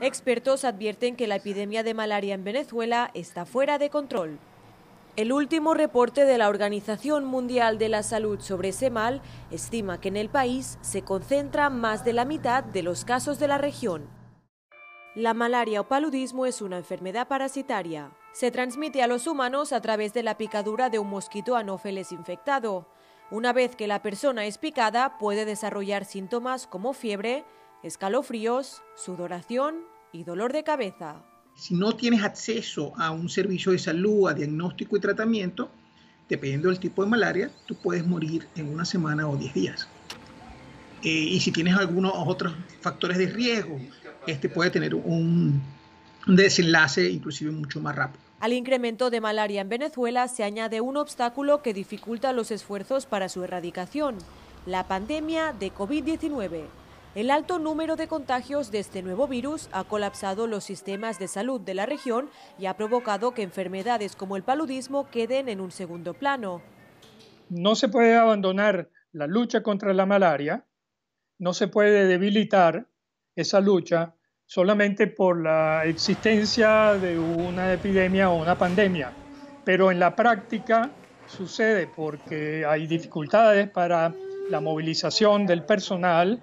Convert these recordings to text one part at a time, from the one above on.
Expertos advierten que la epidemia de malaria en Venezuela está fuera de control. El último reporte de la Organización Mundial de la Salud sobre ese mal estima que en el país se concentra más de la mitad de los casos de la región. La malaria o paludismo es una enfermedad parasitaria. Se transmite a los humanos a través de la picadura de un mosquito anófeles infectado. Una vez que la persona es picada, puede desarrollar síntomas como fiebre, escalofríos, sudoración y dolor de cabeza. Si no tienes acceso a un servicio de salud, a diagnóstico y tratamiento, dependiendo del tipo de malaria, tú puedes morir en una semana o 10 días. Eh, y si tienes algunos otros factores de riesgo, este puede tener un, desenlace inclusive mucho más rápido. Al incremento de malaria en Venezuela se añade un obstáculo que dificulta los esfuerzos para su erradicación, la pandemia de COVID-19. El alto número de contagios de este nuevo virus ha colapsado los sistemas de salud de la región y ha provocado que enfermedades como el paludismo queden en un segundo plano. No se puede abandonar la lucha contra la malaria, no se puede debilitar esa lucha solamente por la existencia de una epidemia o una pandemia, pero en la práctica sucede porque hay dificultades para la movilización del personal,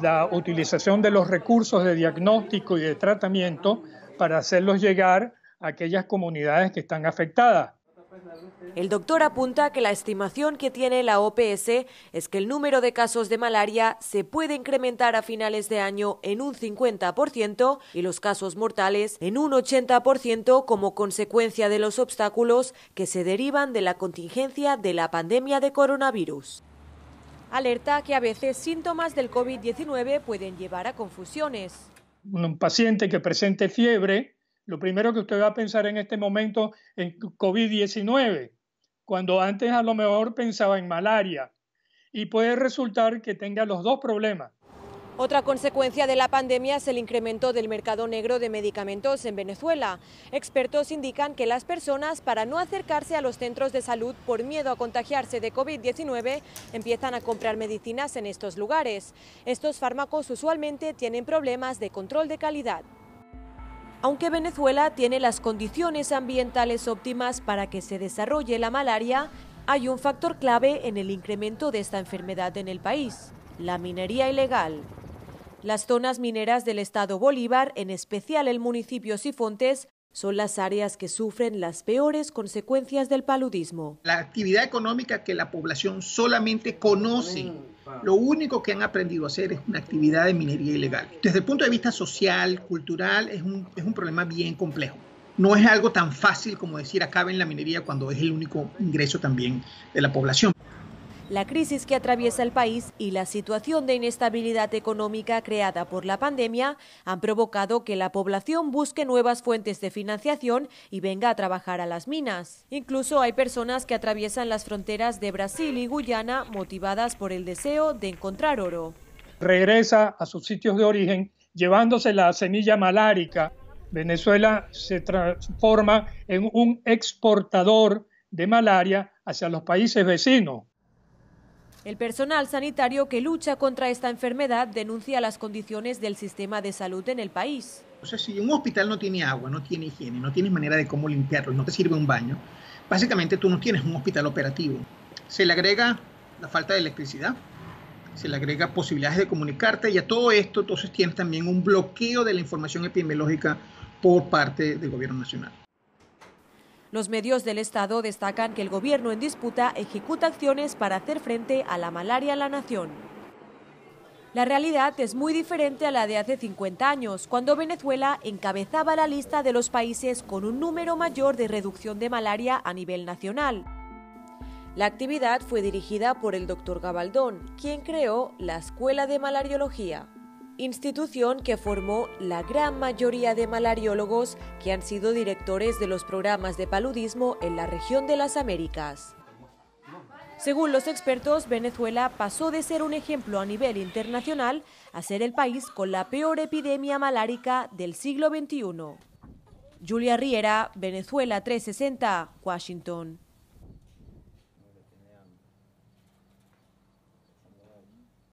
la utilización de los recursos de diagnóstico y de tratamiento para hacerlos llegar a aquellas comunidades que están afectadas. El doctor apunta que la estimación que tiene la OPS es que el número de casos de malaria se puede incrementar a finales de año en un 50% y los casos mortales en un 80% como consecuencia de los obstáculos que se derivan de la contingencia de la pandemia de coronavirus alerta que a veces síntomas del COVID-19 pueden llevar a confusiones. Un paciente que presente fiebre, lo primero que usted va a pensar en este momento es COVID-19, cuando antes a lo mejor pensaba en malaria. Y puede resultar que tenga los dos problemas, otra consecuencia de la pandemia es el incremento del mercado negro de medicamentos en Venezuela. Expertos indican que las personas, para no acercarse a los centros de salud por miedo a contagiarse de COVID-19, empiezan a comprar medicinas en estos lugares. Estos fármacos usualmente tienen problemas de control de calidad. Aunque Venezuela tiene las condiciones ambientales óptimas para que se desarrolle la malaria, hay un factor clave en el incremento de esta enfermedad en el país, la minería ilegal. Las zonas mineras del estado Bolívar, en especial el municipio Sifontes, son las áreas que sufren las peores consecuencias del paludismo. La actividad económica que la población solamente conoce, mm, lo único que han aprendido a hacer es una actividad de minería ilegal. Desde el punto de vista social, cultural, es un, problema bien complejo. No es algo tan fácil como decir en la minería cuando es el único ingreso también de la población la crisis que atraviesa el país y la situación de inestabilidad económica creada por la pandemia han provocado que la población busque nuevas fuentes de financiación y venga a trabajar a las minas. Incluso hay personas que atraviesan las fronteras de Brasil y Guyana motivadas por el deseo de encontrar oro. Regresa a sus sitios de origen llevándose la semilla malárica. Venezuela se transforma en un exportador de malaria hacia los países vecinos. El personal sanitario que lucha contra esta enfermedad denuncia las condiciones del sistema de salud en el país. O sea, si un hospital no tiene agua, no tiene higiene, no tienes manera de cómo limpiarlo, no te sirve un baño, básicamente tú no tienes un hospital operativo. Se le agrega la falta de electricidad, se le agrega posibilidades de comunicarte y a todo esto entonces tienes también un bloqueo de la información epidemiológica por parte del gobierno nacional. Los medios del Estado destacan que el gobierno en disputa ejecuta acciones para hacer frente a la malaria en la nación. La realidad es muy diferente a la de hace 50 años, cuando Venezuela encabezaba la lista de los países con un número mayor de reducción de malaria a nivel nacional. La actividad fue dirigida por el doctor Gabaldón, quien creó la Escuela de Malariología institución que formó la gran mayoría de malariólogos que han sido directores de los programas de paludismo en la región de las Américas. Según los expertos, Venezuela pasó de ser un ejemplo a nivel internacional a ser el país con la peor epidemia malárica del siglo XXI. Julia Riera, Venezuela 360, Washington.